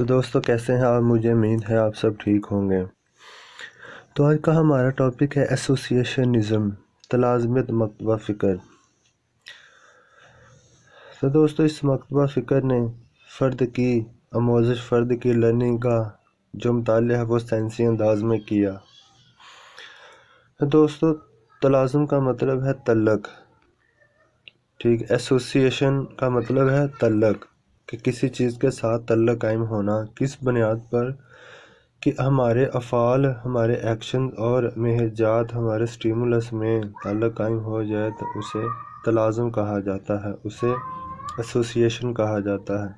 तो दोस्तों कैसे हैं आप मुझे उम्मीद है आप सब ठीक होंगे तो आज का हमारा टॉपिक है एसोसिएशनिज़म तलाजमत मकतबा फ़िक्र तो दोस्तों इस मकतबा फ़िक्र ने फ़र्द की आमोज फ़र्द की लर्निंग का जो मताल है वो साइंसी अंदाज में किया तो दोस्तों तलाजम का मतलब है तलक ठीक एसोसिएशन का मतलब है तलक कि किसी चीज़ के साथ तल्ल कायम होना किस बुनियाद पर कि हमारे अफ़ाल हमारे एक्शन और मेहजात हमारे स्टीमुलस में तल्ल कायम हो जाए तो उसे तलाज़म कहा जाता है उसे एसोसिएशन कहा जाता है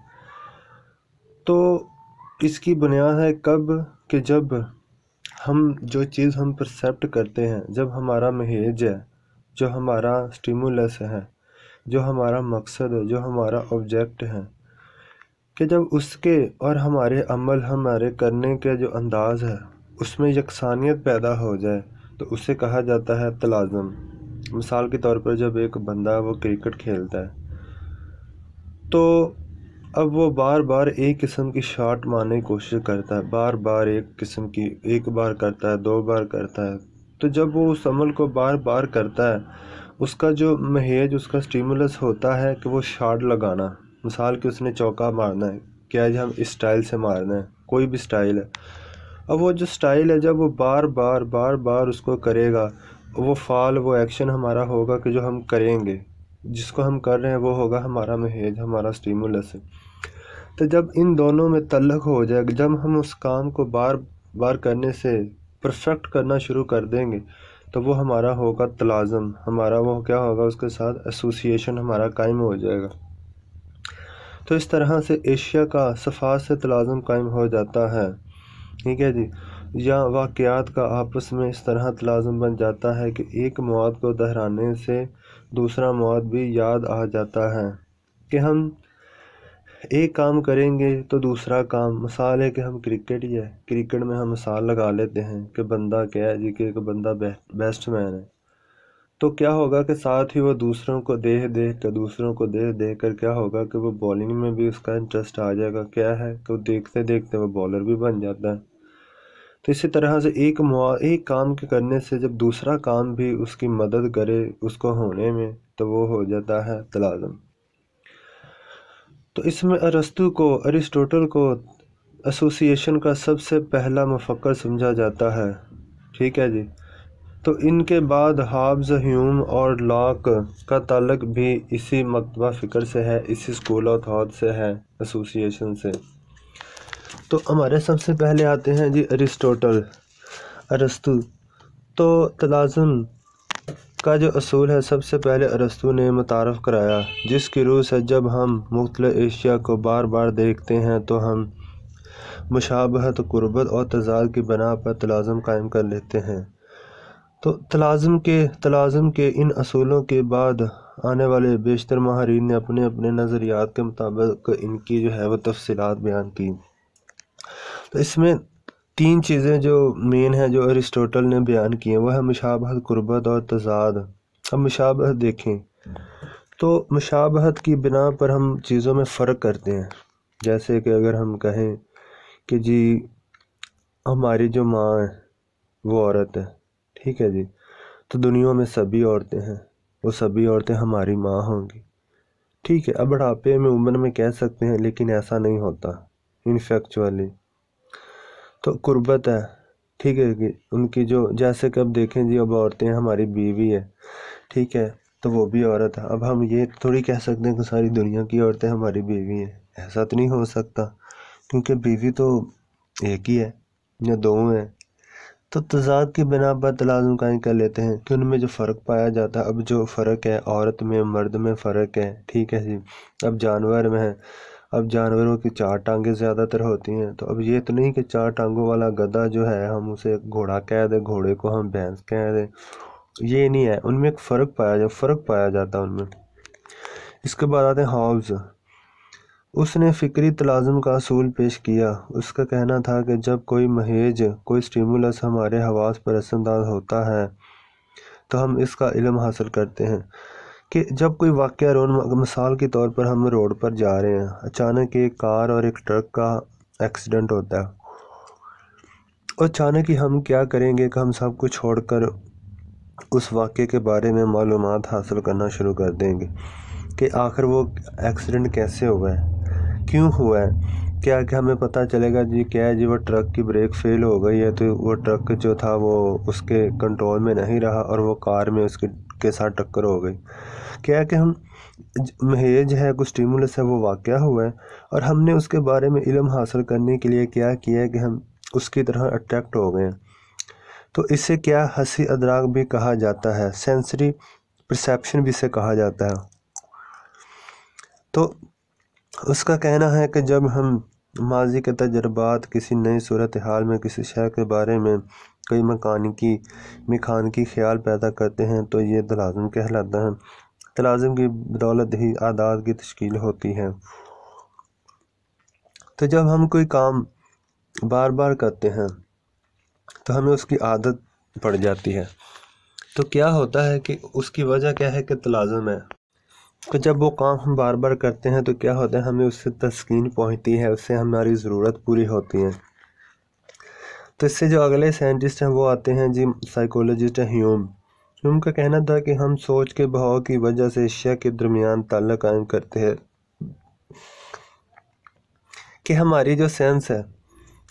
तो इसकी बुनियाद है कब कि जब हम जो चीज़ हम परसेप्ट करते हैं जब हमारा महेज है जो हमारा स्टिमुलस है जो हमारा मकसद है जो हमारा ऑब्जेक्ट है कि जब उसके और हमारे अमल हमारे करने के जो अंदाज़ है उसमें यकसानियत पैदा हो जाए तो उसे कहा जाता है तलाजम मिसाल के तौर पर जब एक बंदा वो क्रिकेट खेलता है तो अब वो बार बार एक किस्म की शॉट मारने की कोशिश करता है बार बार एक किस्म की एक बार करता है दो बार करता है तो जब वो उस अमल को बार बार करता है उसका जो महेज उसका स्टिमुलस होता है कि वो शार्ट लगाना मिसाल कि उसने चौका मारना है क्या जी हम इस स्टाइल से मारना है कोई भी स्टाइल है अब वो जो स्टाइल है जब वो बार बार बार बार उसको करेगा वो फाल वो एक्शन हमारा होगा कि जो हम करेंगे जिसको हम कर रहे हैं वो होगा हमारा महेज हमारा स्टीमुलस तो जब इन दोनों में तल्लक हो जाएगा जब हम उस काम को बार बार करने से परफेक्ट करना शुरू कर देंगे तो वो हमारा होगा तलाजम हमारा वो क्या होगा उसके साथ एसोसिएशन हमारा कायम हो जाएगा तो इस तरह से एशिया का सफ़ात से तलाजम कायम हो जाता है ठीक है जी या वाक़ात का आपस में इस तरह तलाजम बन जाता है कि एक मवाद को दोहराने से दूसरा मवाद भी याद आ जाता है कि हम एक काम करेंगे तो दूसरा काम मिसाल है कि हम क्रिकेट ही है क्रिकेट में हम मिसाल लगा लेते हैं कि बंदा क्या है जी कि एक बंदा बेस्ट मैन है तो क्या होगा कि साथ ही वो दूसरों को देख देख कर दूसरों को देख देख कर क्या होगा कि वो बॉलिंग में भी उसका इंटरेस्ट आ जाएगा क्या है कि वो तो देखते देखते वो बॉलर भी बन जाता है तो इसी तरह से एक एक काम के करने से जब दूसरा काम भी उसकी मदद करे उसको होने में तो वो हो जाता है तलाजम तो इसमें अरस्तु को अरिस्टोटल को एसोसिएशन का सबसे पहला मफक्र समझा जाता है ठीक है जी तो इनके बाद हाब्स ह्यूम और लॉक का तलक भी इसी मकतबा फ़िक्र से है इसी स्कूल ऑफ थाट से है एसोसिएशन से तो हमारे सबसे पहले आते हैं जी अरिस्टोटल अरस्तु तो तलाज़ुम का जो असूल है सबसे पहले अरस्तु ने मुतारफ़ कराया जिसकी रूह से जब हम मुख्तल एशिया को बार बार देखते हैं तो हम मुशाबहत गुरबत और तजाद की बना पर तलाजम कायम कर लेते हैं तो तलाजम के तलाजम के इन असूलों के बाद आने वाले बेशतर माहरीन ने अपने अपने नज़रियात के मुताबिक इनकी जो है वह तफसीत बयान की तो इसमें तीन चीज़ें जो मेन हैं जो अरिस्टोटल ने बयान की हैं वह है मशाबहत गुरबत और तजाद अब मशाबहत देखें तो मशाबहत की बिना पर हम चीज़ों में फ़र्क करते हैं जैसे कि अगर हम कहें कि जी हमारी जो माँ है वो औरत है ठीक है जी तो दुनिया में सभी औरतें हैं वो सभी औरतें हमारी माँ होंगी ठीक है अब बढ़ापे में उम्र में कह सकते हैं लेकिन ऐसा नहीं होता इनफेक्चुअली तो कुर्बत है ठीक है कि उनकी जो जैसे कि अब देखें जी अब औरतें हमारी बीवी है ठीक है तो वो भी औरत है अब हम ये थोड़ी कह सकते हैं कि सारी दुनिया की औरतें हमारी बीवी हैं ऐसा तो नहीं हो सकता क्योंकि बीवी तो एक ही है या दो हैं तो तजाद की बिना पर तलाजम कायम कर लेते हैं कि उनमें जो फ़र्क पाया जाता है अब जो फ़र्क है औरत में मर्द में फ़र्क है ठीक है जी अब जानवर में है अब जानवरों की चार टांगें ज़्यादातर होती हैं तो अब ये तो नहीं कि चार टांगों वाला गधा जो है हम उसे घोड़ा कह दें घोड़े को हम भैंस कह दें ये नहीं है उनमें एक फ़र्क पाया जा फ़र्क पाया जाता है उनमें इसके बाद आते हैं हॉब्स उसने फ़िक्री तलाज़म का असूल पेश किया उसका कहना था कि जब कोई महेज कोई स्टिमुलस हमारे हवास पर असरदार होता है तो हम इसका इलम हासिल करते हैं कि जब कोई वाक़ रोन मिसाल के तौर पर हम रोड पर जा रहे हैं अचानक एक कार और एक ट्रक का एक्सीडेंट होता है और अचानक ही हम क्या करेंगे कि हम सब कुछ छोड़ कर उस वाक्य के बारे में मालूम हासिल करना शुरू कर देंगे कि आखिर वो एक्सीडेंट कैसे हुआ है क्यों हुआ है क्या क्या हमें पता चलेगा जी क्या है जी वो ट्रक की ब्रेक फेल हो गई है तो वो ट्रक जो था वो उसके कंट्रोल में नहीं रहा और वो कार में उसके के साथ टक्कर हो गई क्या है कि हम महेज है कुछ स्टीमुलस है वो वाक़ हुआ है और हमने उसके बारे में इलम हासिल करने के लिए क्या किया कि हम उसकी तरह अट्रैक्ट हो गए तो इसे क्या हंसी अदराक भी कहा जाता है सेंसरी परसेप्शन भी इसे कहा जाता है तो उसका कहना है कि जब हम माजी के तजर्बात किसी नई सूरत हाल में किसी शहर के बारे में कोई मकानकी की ख्याल पैदा करते हैं तो ये तलाजम कहलाता है तलाजम की बदौलत ही आदात की तश्कील होती है तो जब हम कोई काम बार बार करते हैं तो हमें उसकी आदत पड़ जाती है तो क्या होता है कि उसकी वजह क्या है कि तलाजम है तो जब वो काम हम बार बार करते हैं तो क्या होता है हमें उससे तस्किन पहुंचती है उससे हमारी ज़रूरत पूरी होती है तो इससे जो अगले साइंटिस्ट हैं वो आते हैं जी साइकोलॉजिस्ट हैं ह्यूम ह्यूम का कहना था कि हम सोच के भाव की वजह से एशिया के दरमियान ताला कायम करते हैं कि हमारी जो सेंस है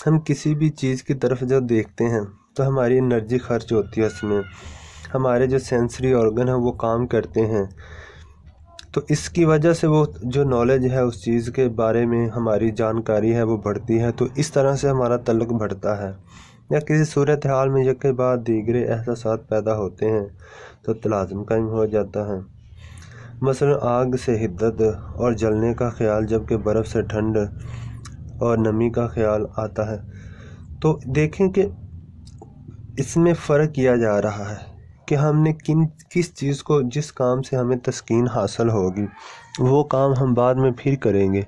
हम किसी भी चीज़ की तरफ जब देखते हैं तो हमारी एनर्जी खर्च होती है उसमें हमारे जो सेंसरी ऑर्गन हैं वो काम करते हैं तो इसकी वजह से वो जो नॉलेज है उस चीज़ के बारे में हमारी जानकारी है वो बढ़ती है तो इस तरह से हमारा तलक बढ़ता है या किसी सूरत हाल में यक बाद दीगरे एहसास पैदा होते हैं तो तलाजम कायम हो जाता है मसलन आग से हिद्दत और जलने का ख्याल जबकि बर्फ़ से ठंड और नमी का ख्याल आता है तो देखें कि इसमें फ़र्क किया जा रहा है कि हमने किन किस चीज़ को जिस काम से हमें तस्किन हासिल होगी वो काम हम बाद में फिर करेंगे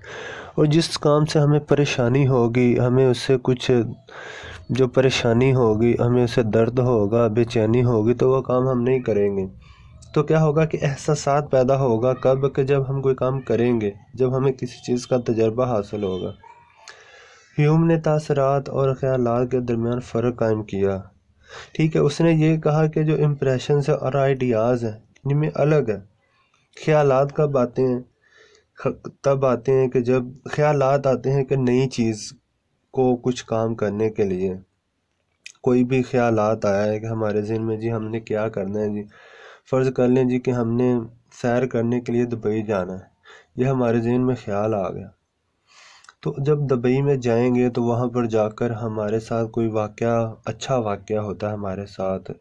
और जिस काम से हमें परेशानी होगी हमें उससे कुछ जो परेशानी होगी हमें उससे दर्द होगा बेचैनी होगी तो वह काम हम नहीं करेंगे तो क्या होगा कि एहसास पैदा होगा कब कि जब हम कोई काम करेंगे जब हमें किसी चीज़ का तजर्बा हासिल होगा ह्यूम ने तसरात और ख्याल के दरमियान फ़र्क कायम किया ठीक है उसने ये कहा कि जो इम्प्रेशन है और आइडियाज़ हैं इनमें अलग है ख्याल कब आते हैं तब आते हैं कि जब ख्याल आते हैं कि नई चीज़ को कुछ काम करने के लिए कोई भी ख्याल आया है कि हमारे जहन में जी हमने क्या करना है जी फ़र्ज़ कर लें जी कि हमने सैर करने के लिए दुबई जाना है ये हमारे जहन में ख्याल आ गया तो जब दुबई में जाएंगे तो वहाँ पर जाकर हमारे साथ कोई वाक़ अच्छा वाक़ होता है हमारे साथ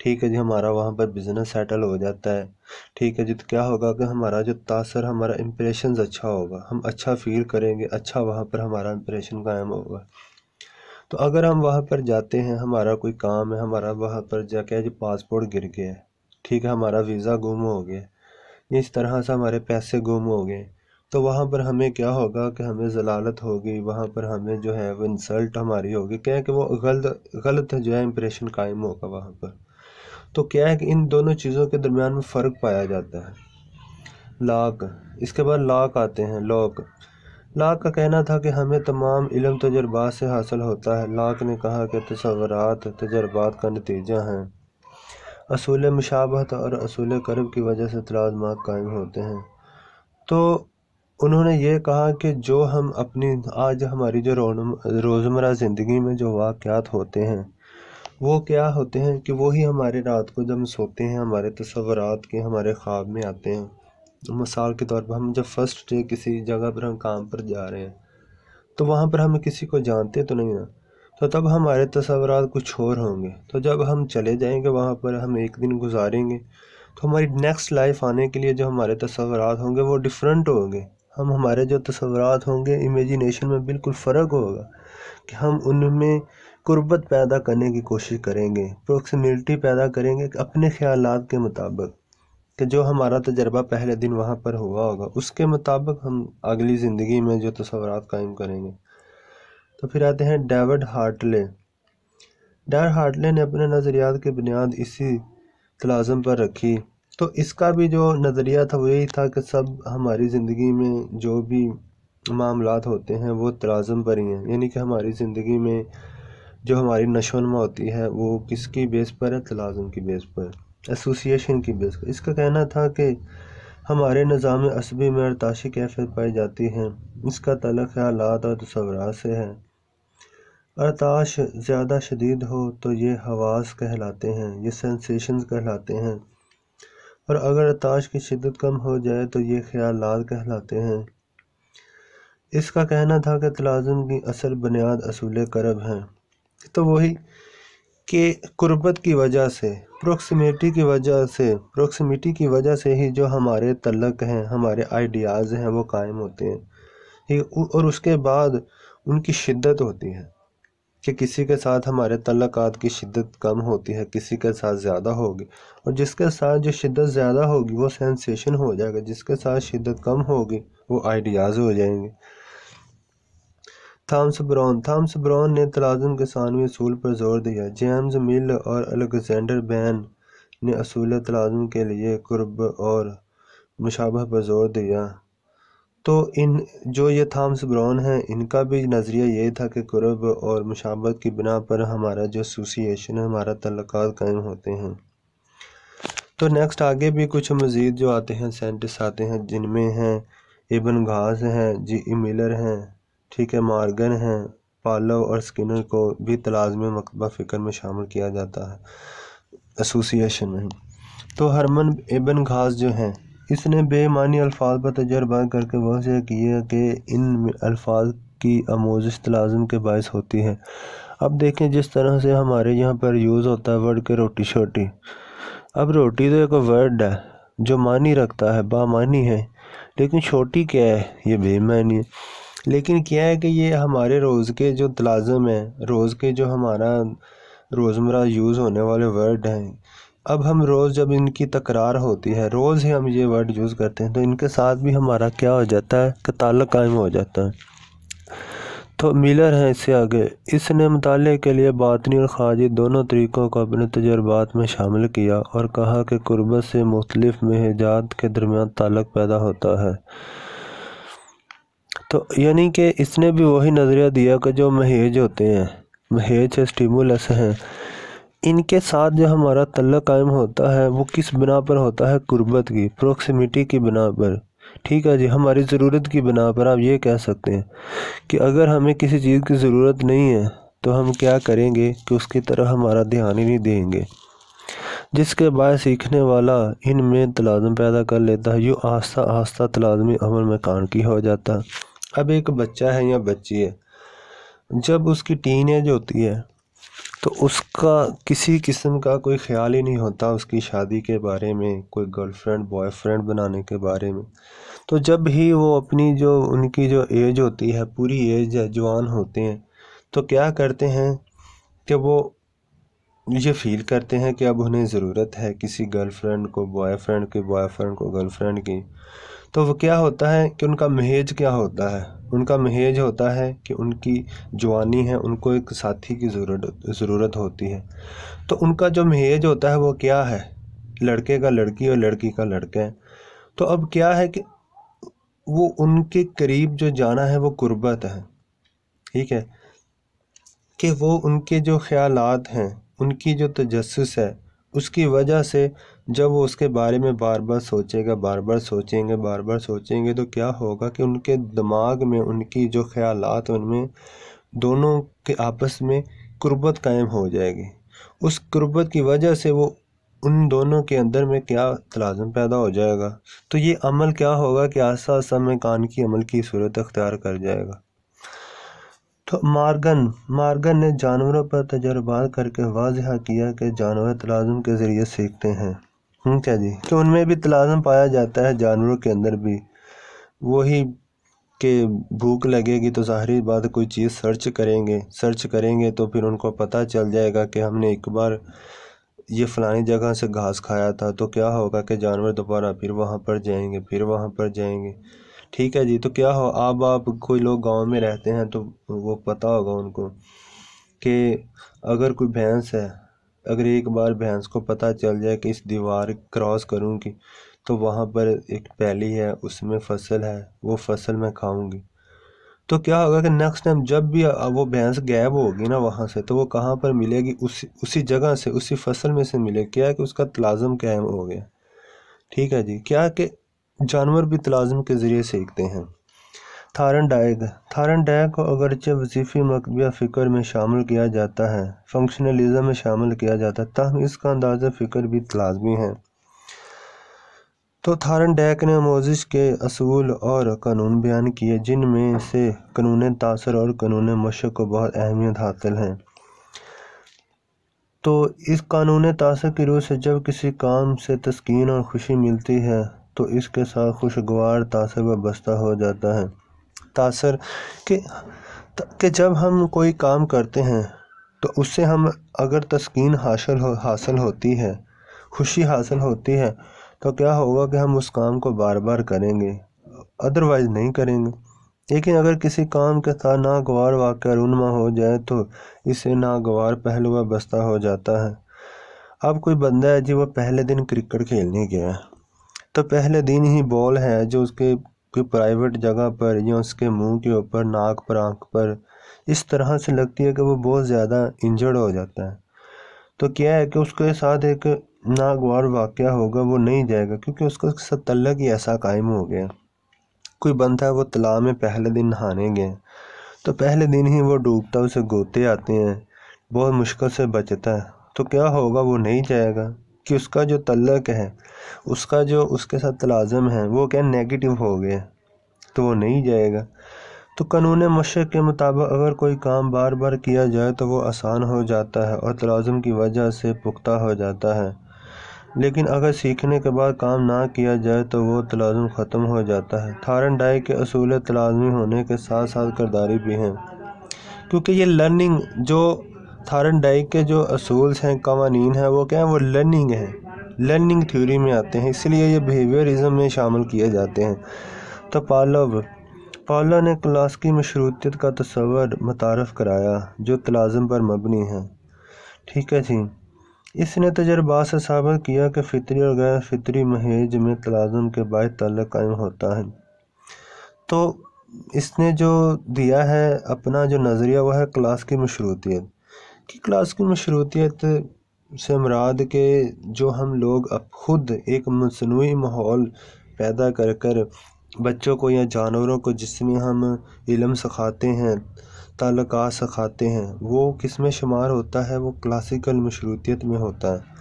ठीक है जी हमारा वहाँ पर बिज़नेस सेटल हो जाता है ठीक है जी तो क्या होगा कि हमारा जो तासर हमारा इम्प्रेशन अच्छा होगा हम अच्छा फील करेंगे अच्छा वहाँ पर हमारा इम्प्रेशन कायम होगा तो अगर हम वहाँ पर जाते हैं हमारा कोई काम है हमारा वहाँ पर जाके जी पासपोर्ट गिर गया है ठीक है हमारा वीज़ा गुम हो गया इस तरह से हमारे पैसे गुम हो गए तो वहाँ पर हमें क्या होगा कि हमें जलालत होगी वहाँ पर हमें जो है वो इंसल्ट हमारी होगी क्या है कि वो गलत गलत जो है इम्प्रेशन कायम होगा वहाँ पर तो क्या है कि इन दोनों चीज़ों के दरमियान में फ़र्क पाया जाता है लाक इसके बाद लाक आते हैं लॉक लाक का कहना था कि हमें तमाम इलम तजर्बात से हासिल होता है लाक ने कहा कि तस्वरत तजर्बात का नतीजा हैं असूल मुशाबत और असूल करब की वजह से तलाजमात कायम होते हैं तो उन्होंने ये कहा कि जो हम अपनी आज हमारी जो रोज़मर्रा ज़िंदगी में जो वाक़ात होते हैं वो क्या होते हैं कि वही हमारे रात को जब हम सोते हैं हमारे तस्वरत के हमारे ख्वाब में आते हैं तो मिसाल के तौर पर हम जब फ़र्स्ट डे किसी जगह पर हम काम पर जा रहे हैं तो वहाँ पर हम किसी को जानते तो नहीं ना तो तब हमारे तस्वरत कुछ और होंगे तो जब हम चले जाएंगे वहाँ पर हम एक दिन गुजारेंगे तो हमारी नेक्स्ट लाइफ आने के लिए जो हमारे तस्वरत होंगे वो डिफरेंट होंगे हम हमारे जो तस्वरत होंगे इमेजिनेशन में बिल्कुल फ़र्क होगा कि हम उनमें कुर्बत पैदा करने की कोशिश करेंगे प्रोक्सीमिलिटी पैदा करेंगे अपने ख्याल के मुताबिक कि जो हमारा तजर्बा पहले दिन वहाँ पर हुआ होगा उसके मुताबिक हम अगली ज़िंदगी में जो तस्वर कायम करेंगे तो फिर आते हैं डेविड हार्टले डेविड हार्टले ने अपने नज़रियात की बुनियाद इसी तलाजम पर रखी तो इसका भी जो नज़रिया था वो यही था कि सब हमारी ज़िंदगी में जो भी मामलात होते हैं वो तराजम पर ही हैं यानी कि हमारी ज़िंदगी में जो हमारी नशोनमा होती है वो किसकी बेस पर है तलाजम की बेस पर एसोसिएशन की बेस पर इसका कहना था कि हमारे निज़ाम असबी में अरताशी कैफियत पाई जाती है इसका तलक हालात और तस्वरा से है अरताश ज़्यादा शदीद हो तो ये हवास कहलाते हैं ये सेंसेशंस कहलाते हैं और अगर ताश की शिद्दत कम हो जाए तो ये ख्याल कहलाते हैं इसका कहना था कि तलाजम की असल बुनियाद असूल करब हैं तो वही कि कुर्बत की वजह से प्रोक्सीमेटी की वजह से प्रोक्सीमेटी की वजह से ही जो हमारे तलक हैं हमारे आइडियाज़ हैं वो कायम होते हैं और उसके बाद उनकी शिद्दत होती है कि किसी के साथ हमारे तल्लक़ात की शिद्दत कम होती है किसी के साथ ज़्यादा होगी और जिसके साथ जो शिद्दत ज़्यादा होगी वो सेंसेशन हो जाएगा जिसके साथ शिद्दत कम होगी वो आइडियाज़ हो जाएंगे थाम्स ब्राउन थाम्स ब्राउन ने तलाजम के सानवी असूल पर जोर दिया जेम्स मिल और अलेक्जेंडर बैन ने असूल तलाजम के लिए कुर्ब और मुशाबह पर जोर दिया तो इन जो ये थाम्स ब्राउन हैं इनका भी नज़रिया यही था कि क़ुरब और मुशाबत की बिना पर हमारा जो एसोसिएशन है हमारा तल्लक कायम होते हैं तो नेक्स्ट आगे भी कुछ मज़ीद जो आते हैं साइंटिस्ट आते हैं जिनमें हैं इबन घास हैं जी ई मिलर हैं ठीक है मार्गन हैं पालव और स्किनर को भी तलाजम मकबा फ़िक्र में शामिल किया जाता है एसोसिएशन में तो हरमन इबन घास जो हैं इसने बेमानी अल्फाज पर तजर्बा करके वाजह किया कि इन अल्फाज की आमोजिश तलाजम के बायस होती है अब देखें जिस तरह से हमारे यहाँ पर यूज़ होता है वर्ड के रोटी छोटी अब रोटी तो एक वर्ड है जो मानी रखता है बामानी है लेकिन छोटी क्या है ये बेमानी है लेकिन क्या है कि ये हमारे रोज़ के जो तलाजम है रोज़ के जो हमारा रोज़मर्रा यूज़ होने वाले वर्ड हैं अब हम रोज़ जब इनकी तकरार होती है रोज़ ही हम ये वर्ड यूज़ करते हैं तो इनके साथ भी हमारा क्या हो जाता है कि ताल्लुक कायम हो जाता है तो मिलर हैं इससे आगे इसने मताले के लिए बातनी और खाजी दोनों तरीक़ों को अपने तजर्बात में शामिल किया और कहा कि कुर्बत से मुख्तलिफ महजात के दरमियान ताल्लक पैदा होता है तो यानी कि इसने भी वही नज़रिया दिया कि जो महेज होते हैं महेज स्टिमुलस हैं इनके साथ जो हमारा तल्ला कायम होता है वो किस बिना पर होता है कुर्बत की प्रोक्सीमिटी की बिना पर ठीक है जी हमारी ज़रूरत की बिना पर आप ये कह सकते हैं कि अगर हमें किसी चीज़ की ज़रूरत नहीं है तो हम क्या करेंगे कि उसकी तरफ हमारा ध्यान ही नहीं देंगे जिसके बाद सीखने वाला इनमें तलाजम पैदा कर लेता है यूँ आस्ता आस्ता तलाजमी अमल में कान की हो जाता अब एक बच्चा है या बच्ची है जब उसकी टीन एज होती है तो उसका किसी किस्म का कोई ख्याल ही नहीं होता उसकी शादी के बारे में कोई गर्लफ्रेंड बॉयफ्रेंड बनाने के बारे में तो जब ही वो अपनी जो उनकी जो एज होती है पूरी एज है जवान होते हैं तो क्या करते हैं कि वो ये फील करते हैं कि अब उन्हें ज़रूरत है किसी गर्लफ्रेंड को बॉयफ्रेंड के बॉयफ्रेंड को गर्लफ्रेंड की तो वो क्या होता है कि उनका महेज क्या होता है उनका महेज होता है कि उनकी जवानी है उनको एक साथी की ज़रूरत ज़रूरत होती है तो उनका जो महेज होता है वो क्या है लड़के का लड़की और लड़की का लड़का है तो अब क्या है कि वो उनके करीब जो जाना है वो गुर्बत है ठीक है कि वो उनके जो ख्यालात हैं उनकी जो तजस है उसकी वजह से जब वो उसके बारे में बार बार सोचेगा बार बार सोचेंगे बार बार सोचेंगे तो क्या होगा कि उनके दिमाग में उनकी जो ख्याल उनमें दोनों के आपस में कुर्बत कायम हो जाएगी उस कुर्बत की वजह से वो उन दोनों के अंदर में क्या तलाजम पैदा हो जाएगा तो ये अमल क्या होगा कि आसा आसा में कान की अमल की सूरत अख्तियार कर जाएगा तो मार्गन मार्गन ने जानवरों पर तजर्बा करके वाजहा किया कि जानवर तलाजम के ज़रिए सीखते हैं ठीक है जी तो उनमें भी तलाजम पाया जाता है जानवरों के अंदर भी वही कि भूख लगेगी तो ज़ाहरी बात कोई चीज़ सर्च करेंगे सर्च करेंगे तो फिर उनको पता चल जाएगा कि हमने एक बार ये फ़लानी जगह से घास खाया था तो क्या होगा कि जानवर दोबारा फिर वहाँ पर जाएंगे फिर वहाँ पर जाएंगे ठीक है जी तो क्या हो अब आप कोई लोग गांव में रहते हैं तो वो पता होगा उनको कि अगर कोई भैंस है अगर एक बार भैंस को पता चल जाए कि इस दीवार क्रॉस करूँगी तो वहाँ पर एक पैली है उसमें फसल है वो फसल मैं खाऊँगी तो क्या होगा कि नेक्स्ट टाइम जब भी वो भैंस गैब होगी ना वहाँ से तो वो कहाँ पर मिलेगी उसी उसी जगह से उसी फसल में से मिलेगी क्या है कि उसका तलाजम कैम हो गया ठीक है जी क्या कि जानवर भी तलाजम के ज़रिए सीखते हैं थारन डायग थारन डायग को अगरचे वजीफ़ी मकबिया फ़िक्र में शामिल किया जाता है फंक्शनलिज़म में शामिल किया जाता है तहम इसका अंदाज फ़िक्र भी लाजमी है तो थारन डैक ने मोजिश के असूल और कानून बयान किए जिनमें से कानून तासर और कानून मशक को बहुत अहमियत हासिल है तो इस कानून तासर की रूह से जब किसी काम से तस्किन और खुशी मिलती है तो इसके साथ खुशगवार तासर बस्ता हो जाता है तासर के कि जब हम कोई काम करते हैं तो उससे हम अगर तस्किन हासिल हो हासिल होती है खुशी हासिल होती है तो क्या होगा कि हम उस काम को बार बार करेंगे अदरवाइज़ नहीं करेंगे लेकिन अगर किसी काम के साथ नागवार वाक़ रुनमा हो जाए तो इससे नागवार पहलू बस्ता हो जाता है अब कोई बंदा है जी वो पहले दिन क्रिकेट खेलने गया है तो पहले दिन ही बॉल है जो उसके कोई प्राइवेट जगह पर या उसके मुंह के ऊपर नाक पर आँख पर इस तरह से लगती है कि वो बहुत ज़्यादा इंजर्ड हो जाता है तो क्या है कि उसके साथ एक नागवार वाक़ होगा वो नहीं जाएगा क्योंकि उसका सब तल्लक ही ऐसा कायम हो गया कोई बंदा है वो तालाब में पहले दिन नहाने गए तो पहले दिन ही वो डूबता उसे गोते आते हैं बहुत मुश्किल से बचता है तो क्या होगा वो नहीं जाएगा कि उसका जो तलक है उसका जो उसके साथ तलाजम है वो क्या नेगेटिव हो गया तो वो नहीं जाएगा तो कानून मशक़ के मुताबिक अगर कोई काम बार बार किया जाए तो वो आसान हो जाता है और तलाजम की वजह से पुख्ता हो जाता है लेकिन अगर सीखने के बाद काम ना किया जाए तो वो तलाजम ख़त्म हो जाता है थारन डाई के असूल तलाजमी होने के साथ साथ करदारी भी हैं क्योंकि ये लर्निंग जो थारन डाइक के जो असूल्स हैं कवानी हैं वो क्या हैं वो लर्निंग हैं लर्निंग थ्योरी में आते हैं इसलिए ये बिहेवियरिज्म में शामिल किए जाते हैं तो पालव पाला ने क्लास की मशरूतीत का तस्वर मुतारफ़ कराया जो तलाजम पर मबनी है ठीक है जी इसने तजर्बा से साबित किया कि फ़ितरी और गैर फितरी महेज में तलाजम के बाय तल्लक कायम होता है तो इसने जो दिया है अपना जो नज़रिया वह है क्लास की मशरूतीत की क्लास की मशरूतियत से मराद के जो हम लोग अब ख़ुद एक मसनू माहौल पैदा कर कर बच्चों को या जानवरों को जिसमें हम इलम सिखाते हैं तलक सिखाते हैं वो किस में शुमार होता है वो क्लासिकल मशरूतियत में होता है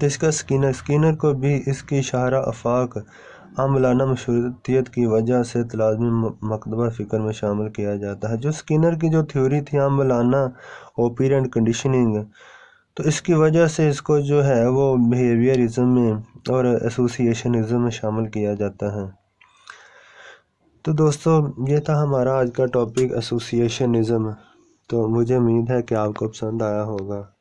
तो इसका स्किनर स्किनर को भी इसकी इशारा अफाक आमलाना मशरूतियत की वजह से तलाजमी मकतबा फ़िक्र में शामिल किया जाता है जो स्किनर की जो थ्योरी थी आमलाना ओपीर एंड कंडीशनिंग तो इसकी वजह से इसको जो है वो बिहेवियरिज्म में और एसोसिएशनिज्म में शामिल किया जाता है तो दोस्तों ये था हमारा आज का टॉपिक एसोसिएशनिज़्म तो मुझे उम्मीद है कि आपको पसंद आया होगा